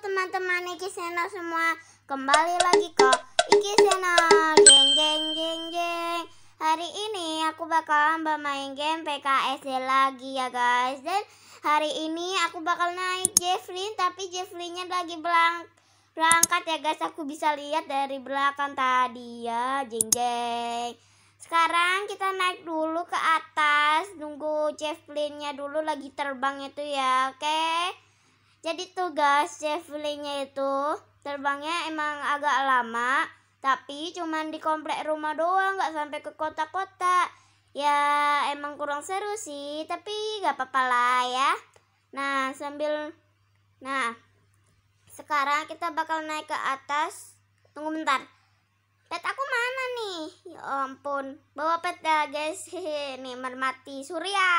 teman-teman Iki Seno semua Kembali lagi ke Iki Seno Geng geng geng geng Hari ini aku bakalan bermain game PKSD lagi ya guys Dan hari ini aku bakal naik Jeffrey Tapi Jeffrey-nya lagi berang berangkat ya guys Aku bisa lihat dari belakang tadi ya Jeng jeng sekarang kita naik dulu ke atas Nunggu Jeffrey nya dulu lagi terbang itu ya Oke okay? jadi tugas javelinnya itu terbangnya emang agak lama tapi cuman di komplek rumah doang nggak sampai ke kota-kota ya emang kurang seru sih tapi nggak apa-apa lah ya nah sambil nah sekarang kita bakal naik ke atas tunggu bentar pet aku mana nih ya ampun bawa pet ya guys nih mermati surya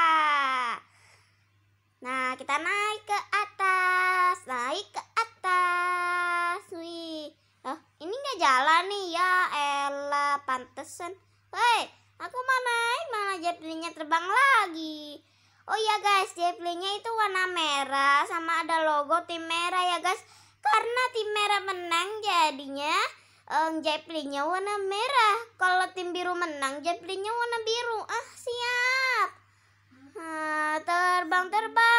Nah, kita naik ke atas, naik ke atas. Wih, oh, ini nggak jalan nih ya, Ella pantesan. Woi, aku mau naik malah jeplinnya terbang lagi. Oh ya guys, jeplinnya itu warna merah sama ada logo tim merah ya guys. Karena tim merah menang jadinya um, jeplinnya warna merah. Kalau tim biru menang jeplinnya warna biru. Ah siap. Terbang-terbang.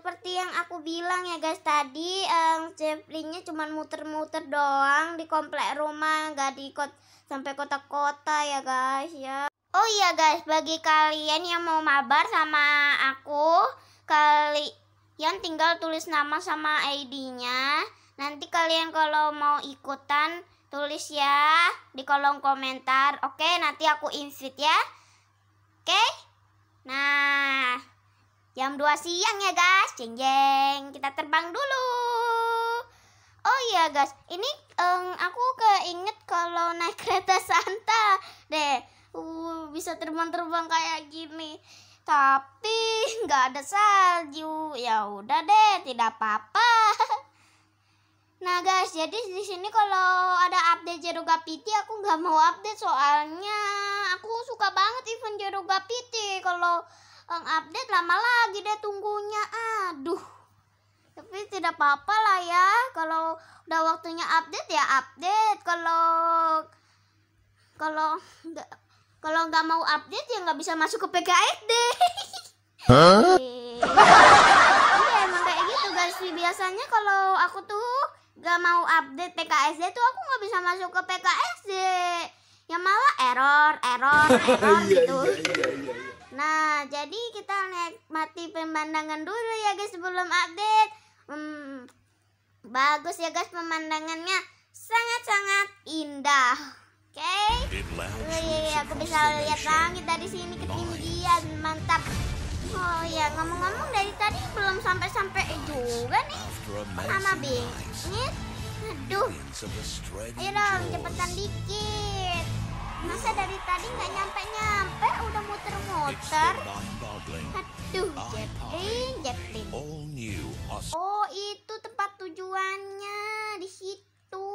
seperti yang aku bilang ya guys tadi um, Jeffrey-nya cuma muter-muter doang di komplek rumah nggak di kot sampai kota-kota ya guys ya oh iya guys bagi kalian yang mau mabar sama aku kali, yang tinggal tulis nama sama ID-nya nanti kalian kalau mau ikutan tulis ya di kolom komentar oke nanti aku invite ya oke nah Jam 2 siang ya guys, jeng jeng. Kita terbang dulu. Oh iya guys, ini um, aku keinget kalau naik kereta Santa deh. Uh, bisa terbang-terbang kayak gini. Tapi nggak ada salju. Ya udah deh, tidak apa-apa. Nah guys, jadi di sini kalau ada update piti, aku nggak mau update soalnya aku suka banget event piti kalau Kang update lama lagi deh tunggunya. Aduh. Tapi tidak apa-apa lah ya. Kalau udah waktunya update ya update. Kalau kalau nggak kalau nggak mau update ya nggak bisa masuk ke PKSD. Huh? Iya emang kayak gitu guys. Biasanya kalau aku tuh nggak mau update PKSD tuh aku nggak bisa masuk ke PKSD. Yang malah error, error, iya, error iya, gitu. Iya, Nah, jadi kita nikmati pemandangan dulu ya guys sebelum update. Hmm, bagus ya guys pemandangannya sangat-sangat indah. Oke. Okay? Oh, iya, iya, aku bisa lihat langit dari sini ketinggian, mantap. Oh ya, ngomong-ngomong dari tadi belum sampai-sampai juga nih. Sama bingit. Aduh. Ayo dong, cepetan dikit. Masa dari tadi nggak nyampe-nyampe udah muter karakter aduh Jetlin Jetlin eh, oh itu tempat tujuannya di situ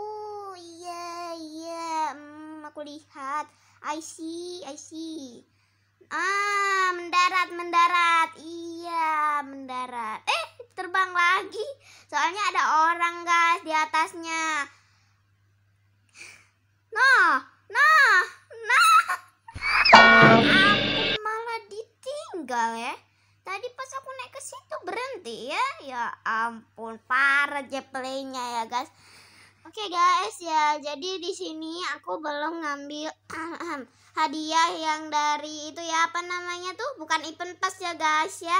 iya iya hmm, aku lihat I see I see ah mendarat mendarat iya mendarat eh terbang lagi soalnya ada orang guys di atasnya nah nah gagal ya tadi pas aku naik ke situ berhenti ya ya ampun parah jeplenya ya guys oke okay guys ya jadi di sini aku belum ngambil hadiah yang dari itu ya apa namanya tuh bukan event pas ya guys ya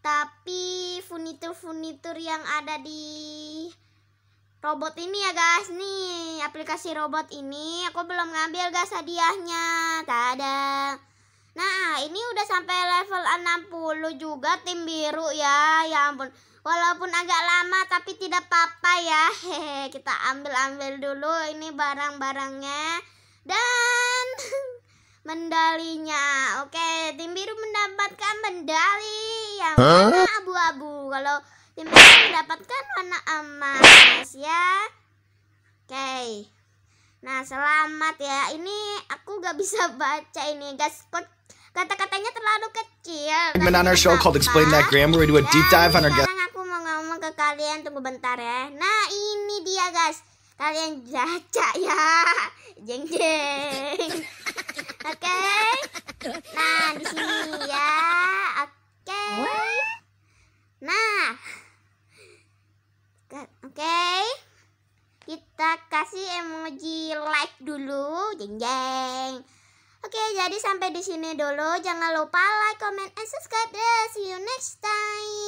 tapi furnitur-furnitur yang ada di robot ini ya guys nih aplikasi robot ini aku belum ngambil guys hadiahnya ada. Nah, ini udah sampai level 60 juga tim biru ya. Ya ampun. Walaupun agak lama tapi tidak apa-apa ya. Hehehe, kita ambil-ambil dulu ini barang-barangnya dan mendalinya. Oke, tim biru mendapatkan mendali yang warna abu-abu. Kalau tim biru mendapatkan warna emas ya. Oke. Nah, selamat ya. Ini aku gak bisa baca ini, guys. Kok Kata-katanya terlalu kecil. Segment on our show called Explain That Grammar. We do a deep dive on our guest. Sekarang aku mau ngomong ke kalian tunggu bentar ya. Nah, ini dia guys. Kalian baca ya. Jeng jeng. Oke. Okay. Nah, di sini ya. Oke. Okay. Nah. Oke. Okay kita kasih emoji like dulu jeng jeng Oke, jadi sampai di sini dulu. Jangan lupa like, comment, and subscribe. See you next time.